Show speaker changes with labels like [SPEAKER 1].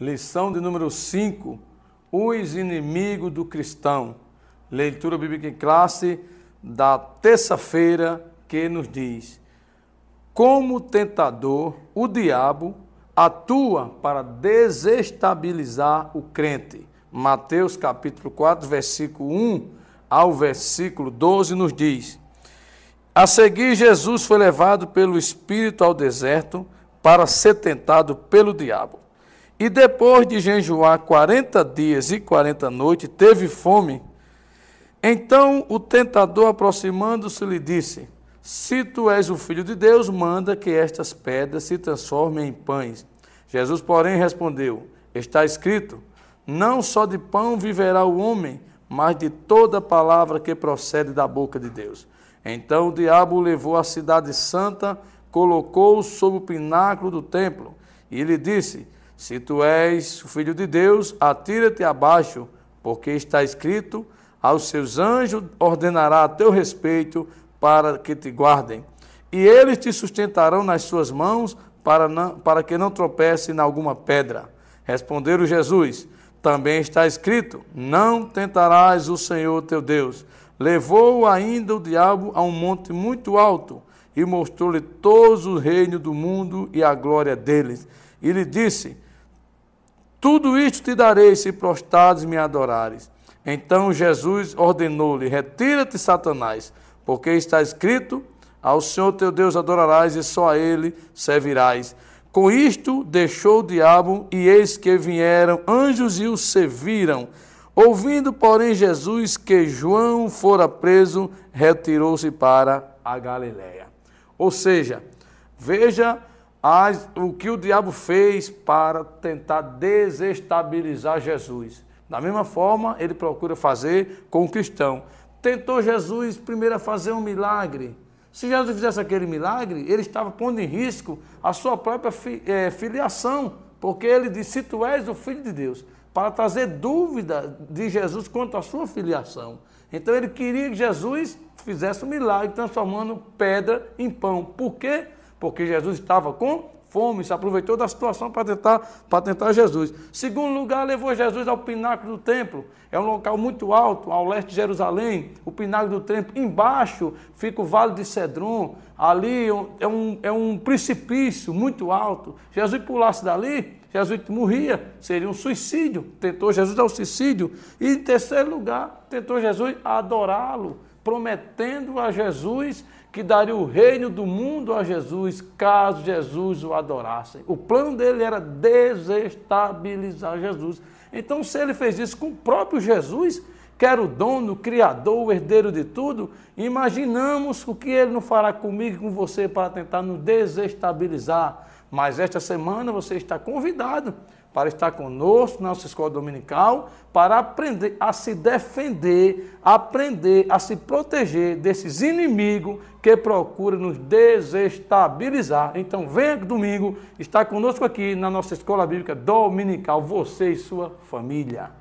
[SPEAKER 1] Lição de número 5: Os inimigos do cristão. Leitura bíblica em classe da terça-feira que nos diz: Como tentador, o diabo atua para desestabilizar o crente. Mateus capítulo 4, versículo 1 ao versículo 12 nos diz: A seguir Jesus foi levado pelo espírito ao deserto para ser tentado pelo diabo. E depois de jejuar 40 dias e 40 noites, teve fome. Então o tentador, aproximando-se, lhe disse: Se tu és o filho de Deus, manda que estas pedras se transformem em pães. Jesus, porém, respondeu: Está escrito: Não só de pão viverá o homem, mas de toda palavra que procede da boca de Deus. Então o diabo o levou à cidade santa, colocou-o sob o pináculo do templo e lhe disse: se tu és o filho de Deus, atira-te abaixo, porque está escrito: aos seus anjos ordenará a teu respeito para que te guardem, e eles te sustentarão nas suas mãos para, não, para que não tropece em alguma pedra. Responderam Jesus: Também está escrito: Não tentarás o Senhor teu Deus. Levou ainda o diabo a um monte muito alto e mostrou-lhe todos os reinos do mundo e a glória deles. E lhe disse: tudo isto te darei se prostares me adorares. Então Jesus ordenou-lhe: Retira-te, Satanás, porque está escrito: Ao Senhor teu Deus adorarás e só a ele servirás. Com isto deixou o diabo, e eis que vieram anjos e o serviram. Ouvindo, porém, Jesus que João fora preso, retirou-se para a Galiléia. Ou seja, veja as, o que o diabo fez para tentar desestabilizar Jesus. Da mesma forma, ele procura fazer com o cristão. Tentou Jesus primeiro a fazer um milagre. Se Jesus fizesse aquele milagre, ele estava pondo em risco a sua própria fi, é, filiação, porque ele disse: Se tu és o filho de Deus, para trazer dúvida de Jesus quanto à sua filiação. Então ele queria que Jesus fizesse um milagre, transformando pedra em pão. Por quê? porque Jesus estava com fome, se aproveitou da situação para tentar, para tentar Jesus. Segundo lugar, levou Jesus ao pináculo do templo. É um local muito alto, ao leste de Jerusalém, o pináculo do templo. Embaixo fica o vale de Cedron. Ali é um, é um é precipício muito alto. Jesus pulasse dali, Jesus morria, seria um suicídio. Tentou Jesus ao suicídio. E em terceiro lugar, tentou Jesus adorá-lo, prometendo a Jesus que daria o reino do mundo a Jesus caso Jesus o adorasse. O plano dele era desestabilizar Jesus. Então, se ele fez isso com o próprio Jesus, quer o dono, o criador, o herdeiro de tudo, imaginamos o que ele não fará comigo e com você para tentar nos desestabilizar. Mas esta semana você está convidado para estar conosco na nossa escola dominical, para aprender a se defender, aprender a se proteger desses inimigos que procuram nos desestabilizar. Então venha domingo estar conosco aqui na nossa escola bíblica dominical, você e sua família.